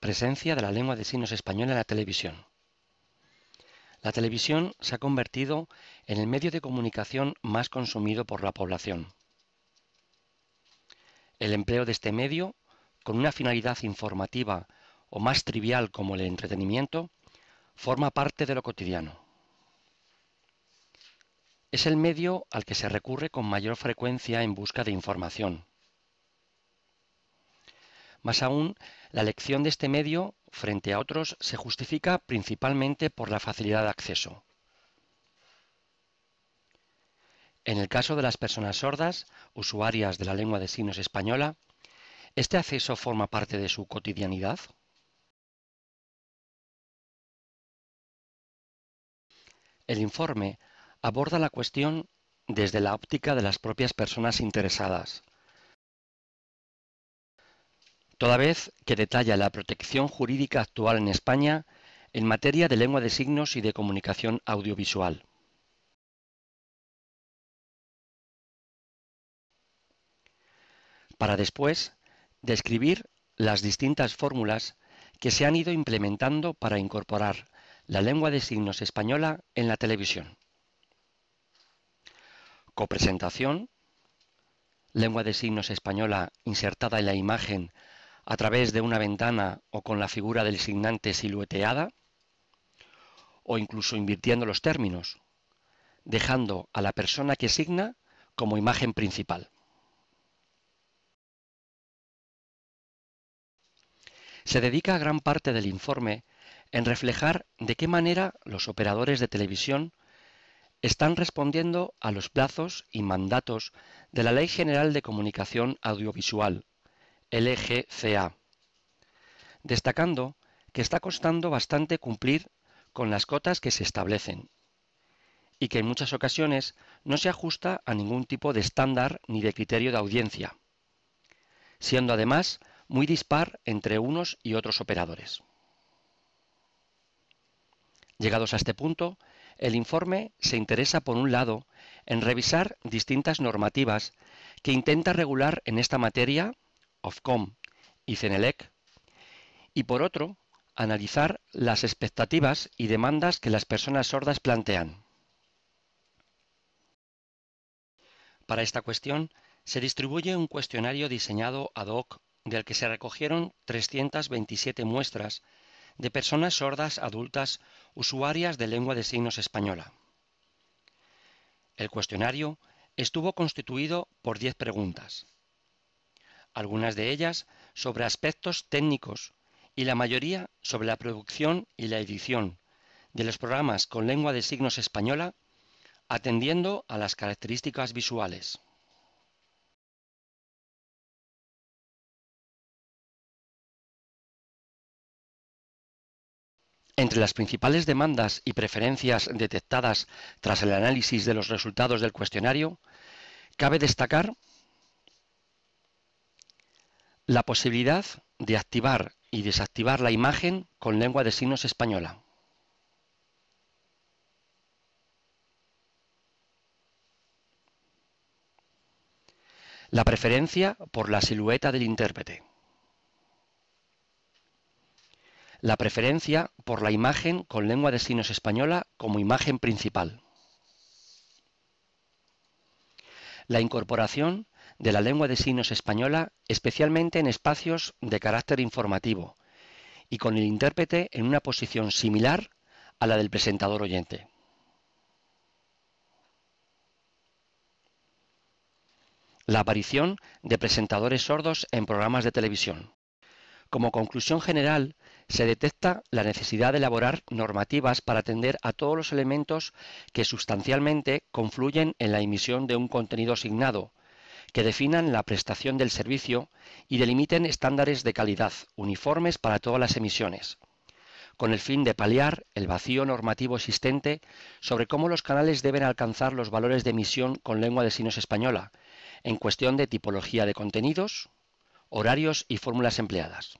Presencia de la lengua de signos española en la televisión. La televisión se ha convertido en el medio de comunicación más consumido por la población. El empleo de este medio, con una finalidad informativa o más trivial como el entretenimiento, forma parte de lo cotidiano. Es el medio al que se recurre con mayor frecuencia en busca de información más aún, la elección de este medio frente a otros se justifica principalmente por la facilidad de acceso. En el caso de las personas sordas, usuarias de la lengua de signos española, ¿este acceso forma parte de su cotidianidad? El informe aborda la cuestión desde la óptica de las propias personas interesadas, toda vez que detalla la protección jurídica actual en España en materia de lengua de signos y de comunicación audiovisual. Para después describir las distintas fórmulas que se han ido implementando para incorporar la lengua de signos española en la televisión. Copresentación, lengua de signos española insertada en la imagen a través de una ventana o con la figura del signante silueteada, o incluso invirtiendo los términos, dejando a la persona que signa como imagen principal. Se dedica gran parte del informe en reflejar de qué manera los operadores de televisión están respondiendo a los plazos y mandatos de la Ley General de Comunicación Audiovisual, el destacando que está costando bastante cumplir con las cotas que se establecen y que en muchas ocasiones no se ajusta a ningún tipo de estándar ni de criterio de audiencia, siendo además muy dispar entre unos y otros operadores. Llegados a este punto, el informe se interesa, por un lado, en revisar distintas normativas que intenta regular en esta materia Ofcom y Cenelec, y por otro, analizar las expectativas y demandas que las personas sordas plantean. Para esta cuestión, se distribuye un cuestionario diseñado ad hoc del que se recogieron 327 muestras de personas sordas adultas usuarias de lengua de signos española. El cuestionario estuvo constituido por 10 preguntas algunas de ellas sobre aspectos técnicos y la mayoría sobre la producción y la edición de los programas con lengua de signos española, atendiendo a las características visuales. Entre las principales demandas y preferencias detectadas tras el análisis de los resultados del cuestionario, cabe destacar la posibilidad de activar y desactivar la imagen con lengua de signos española. La preferencia por la silueta del intérprete. La preferencia por la imagen con lengua de signos española como imagen principal. La incorporación de la lengua de signos española, especialmente en espacios de carácter informativo, y con el intérprete en una posición similar a la del presentador oyente. La aparición de presentadores sordos en programas de televisión. Como conclusión general, se detecta la necesidad de elaborar normativas para atender a todos los elementos que sustancialmente confluyen en la emisión de un contenido asignado, que definan la prestación del servicio y delimiten estándares de calidad uniformes para todas las emisiones, con el fin de paliar el vacío normativo existente sobre cómo los canales deben alcanzar los valores de emisión con lengua de signos española, en cuestión de tipología de contenidos, horarios y fórmulas empleadas.